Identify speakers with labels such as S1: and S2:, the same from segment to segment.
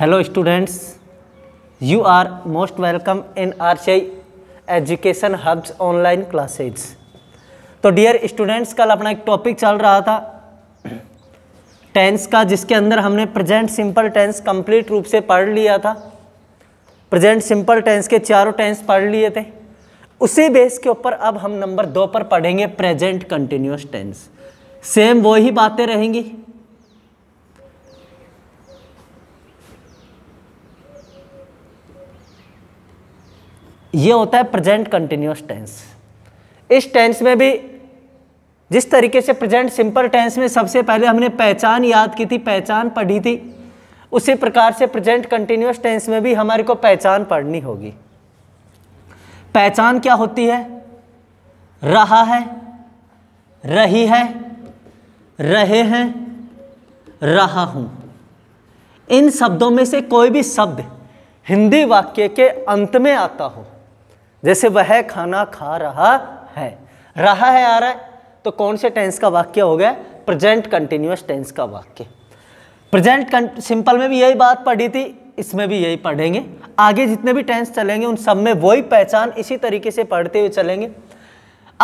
S1: hello students you are most welcome in R C education hubs online classes तो dear students कल अपना एक topic चल रहा था टेंस का जिसके अंदर हमने प्रेजेंट सिंपल टेंस कंप्लीट रूप से पढ़ लिया था प्रेजेंट सिंपल टेंस के चारों टेंस पढ़ लिए थे उसी बेस के ऊपर अब हम नंबर दो पर पढ़ेंगे प्रेजेंट कंटिन्यूस टेंस सेम वही बातें रहेंगी ये होता है प्रेजेंट कंटिन्यूस टेंस इस टेंस में भी जिस तरीके से प्रेजेंट सिंपल टेंस में सबसे पहले हमने पहचान याद की थी पहचान पढ़ी थी उसी प्रकार से प्रेजेंट कंटिन्यूस टेंस में भी हमारे को पहचान पढ़नी होगी पहचान क्या होती है रहा है रही है रहे हैं रहा हूँ इन शब्दों में से कोई भी शब्द हिंदी वाक्य के अंत में आता हो जैसे वह खाना खा रहा है रहा है आ रहा है तो कौन से टेंस का वाक्य हो गया प्रेजेंट कंटिन्यूस टेंस का वाक्य प्रेजेंट सिंपल में भी यही बात पढ़ी थी इसमें भी यही पढ़ेंगे आगे जितने भी टेंस चलेंगे उन सब में वही पहचान इसी तरीके से पढ़ते हुए चलेंगे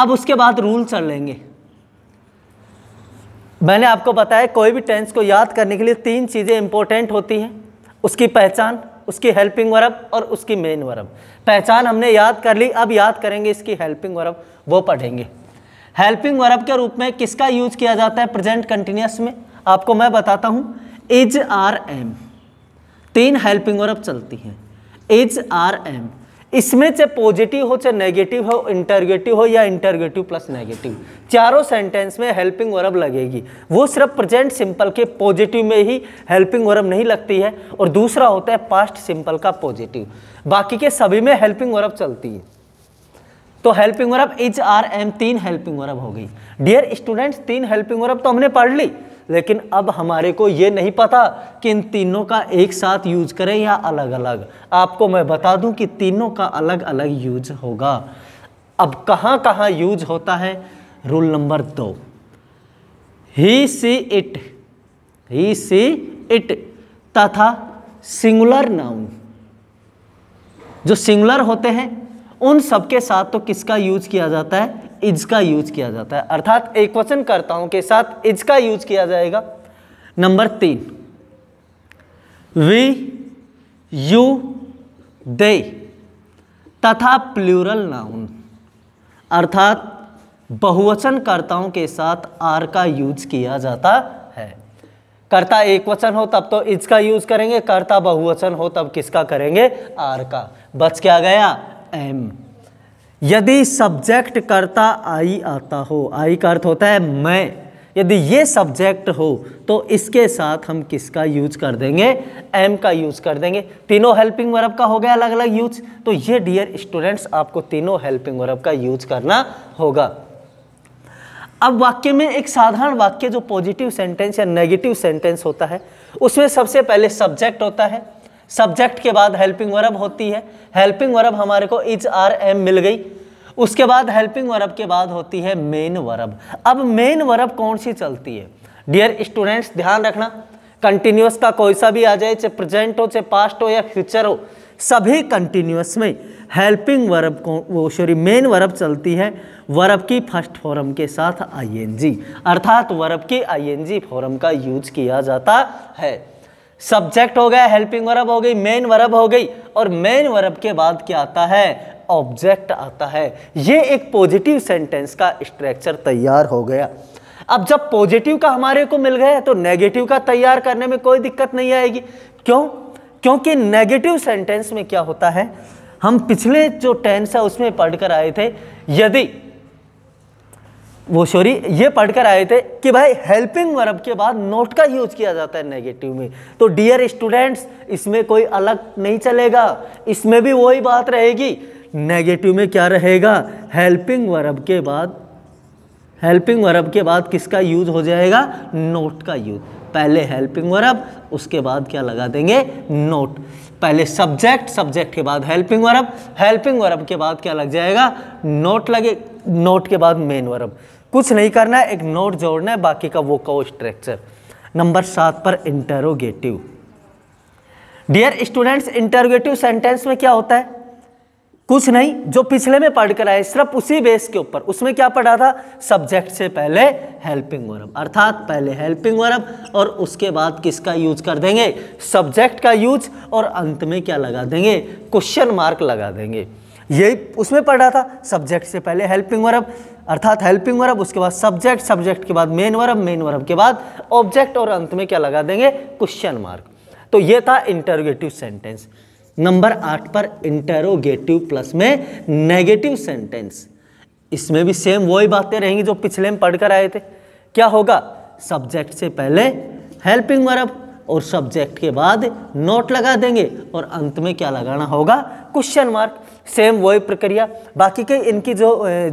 S1: अब उसके बाद रूल चल लेंगे मैंने आपको बताया कोई भी टेंस को याद करने के लिए तीन चीज़ें इंपॉर्टेंट होती हैं उसकी पहचान उसकी हेल्पिंग वर्ब और उसकी मेन वर्ब पहचान हमने याद कर ली अब याद करेंगे इसकी हेल्पिंग वर्ब वो पढ़ेंगे हेल्पिंग वर्ब के रूप में किसका यूज किया जाता है प्रेजेंट कंटिन्यूस में आपको मैं बताता हूं इज आर एम तीन हेल्पिंग वर्ब चलती हैं इज आर एम इसमें चाहे पॉजिटिव हो चाहे नेगेटिव हो इंटरगेटिव हो या इंटरगेटिव प्लस नेगेटिव चारों सेंटेंस में हेल्पिंग वर्ब लगेगी वो सिर्फ प्रेजेंट सिंपल के पॉजिटिव में ही हेल्पिंग वर्ब नहीं लगती है और दूसरा होता है पास्ट सिंपल का पॉजिटिव बाकी के सभी में हेल्पिंग वर्ब चलती है तो helping verb is are am तीन हेल्पिंग वर्ब हो गई डियर स्टूडेंट्स तीन हेल्पिंग वर्ब तो हमने पढ़ ली लेकिन अब हमारे को ये नहीं पता कि इन तीनों का एक साथ यूज करें या अलग अलग आपको मैं बता दूं कि तीनों का अलग अलग यूज होगा अब कहाँ कहाँ यूज होता है रूल नंबर दो he she it he she it तथा सिंगुलर नाउन जो सिंगुलर होते हैं उन सबके साथ तो किसका यूज किया जाता है इज का यूज किया जाता है अर्थात एक वचन कर्ताओं के साथ इज का यूज किया जाएगा नंबर तीन वी यू दे तथा प्लूरल नाउन अर्थात बहुवचनकर्ताओं के साथ आर का यूज किया जाता है कर्ता एक वचन हो तब तो इज का यूज करेंगे कर्ता बहुवचन हो तब किसका करेंगे आर का बच क्या गया एम यदि सब्जेक्ट करता आई आता हो आई का अर्थ होता है मैं यदि ये सब्जेक्ट हो तो इसके साथ हम किसका यूज कर देंगे एम का यूज कर देंगे तीनों हेल्पिंग वर्ब का हो गया अलग अलग यूज तो ये डियर स्टूडेंट्स आपको तीनों हेल्पिंग वर्ब का यूज करना होगा अब वाक्य में एक साधारण वाक्य जो पॉजिटिव सेंटेंस या नेगेटिव सेंटेंस होता है उसमें सबसे पहले सब्जेक्ट होता है सब्जेक्ट के बाद हेल्पिंग वर्ब होती है हेल्पिंग वर्ब हमारे को इच आर एम मिल गई उसके बाद हेल्पिंग वर्ब के बाद होती है मेन वर्ब अब मेन वर्ब कौन सी चलती है डियर स्टूडेंट्स ध्यान रखना कंटिन्यूस का कोई सा भी आ जाए चाहे प्रेजेंट हो चाहे पास्ट हो या फ्यूचर हो सभी कंटिन्यूस में हेल्पिंग वर्ब को वो सॉरी मेन वर्ब चलती है वर्ब की फर्स्ट फॉर्म के साथ आईएनजी अर्थात वर्ब की आईएनजी फॉर्म का यूज किया जाता है सब्जेक्ट हो गया हेल्पिंग वर्ब हो गई मेन वर्ब हो गई और मेन वर्ब के बाद क्या आता है ऑब्जेक्ट आता है ये एक पॉजिटिव सेंटेंस का स्ट्रक्चर तैयार हो गया अब जब पॉजिटिव का हमारे को मिल गया तो नेगेटिव का तैयार करने में कोई दिक्कत नहीं आएगी क्यों क्योंकि नेगेटिव सेंटेंस में क्या होता है हम पिछले जो टेंस है उसमें पढ़कर आए थे यदि वो शोरी ये पढ़कर आए थे कि भाई हेल्पिंग वर्ब के बाद नोट का यूज किया जाता है नेगेटिव में तो डियर स्टूडेंट्स इसमें कोई अलग नहीं चलेगा इसमें भी वही बात रहेगी नेगेटिव में क्या रहेगा हेल्पिंग वर्ब के बाद हेल्पिंग वर्ब के बाद किसका यूज हो जाएगा नोट का यूज पहले हेल्पिंग वर्ब उसके बाद क्या लगा देंगे नोट पहले सब्जेक्ट सब्जेक्ट के बाद हेल्पिंग वर्ब हेल्पिंग वर्ब के बाद क्या लग जाएगा नोट लगे नोट के बाद मेन वर्ब कुछ नहीं करना है एक नोट जोड़ना है बाकी का वो का स्ट्रक्चर नंबर सात पर interrogative dear students interrogative sentence में क्या होता है कुछ नहीं जो पिछले में पढ़ कर आए सिर्फ उसी बेस के ऊपर उसमें क्या पढ़ा था सब्जेक्ट से पहले हेल्पिंग वर्ब अर्थात पहले हेल्पिंग वर्ब और उसके बाद किसका यूज कर देंगे सब्जेक्ट का यूज और अंत में क्या लगा देंगे क्वेश्चन मार्क लगा देंगे यही उसमें पढ़ा था सब्जेक्ट से पहले हेल्पिंग वर्ब अर्थात हेल्पिंग वर्ब उसके बाद सब्जेक्ट सब्जेक्ट के बाद मेन वर्ब मेन वर्ब के बाद ऑब्जेक्ट और अंत में क्या लगा देंगे क्वेश्चन मार्क तो ये था इंटरगेटिव सेंटेंस नंबर आठ पर इंटेरोगेटिव प्लस में नेगेटिव सेंटेंस इसमें भी सेम वही बातें रहेंगी जो पिछले में पढ़कर आए थे क्या होगा सब्जेक्ट से पहले हेल्पिंग वर्ब और सब्जेक्ट के बाद नोट लगा देंगे और अंत में क्या लगाना होगा क्वेश्चन मार्क सेम वही प्रक्रिया बाकी के इनकी जो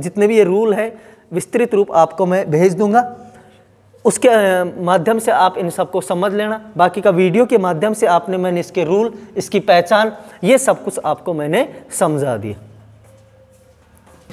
S1: जितने भी ये रूल है विस्तृत रूप आपको मैं भेज दूंगा उसके माध्यम से आप इन सबको समझ लेना बाकी का वीडियो के माध्यम से आपने मैंने इसके रूल इसकी पहचान ये सब कुछ आपको मैंने समझा दिया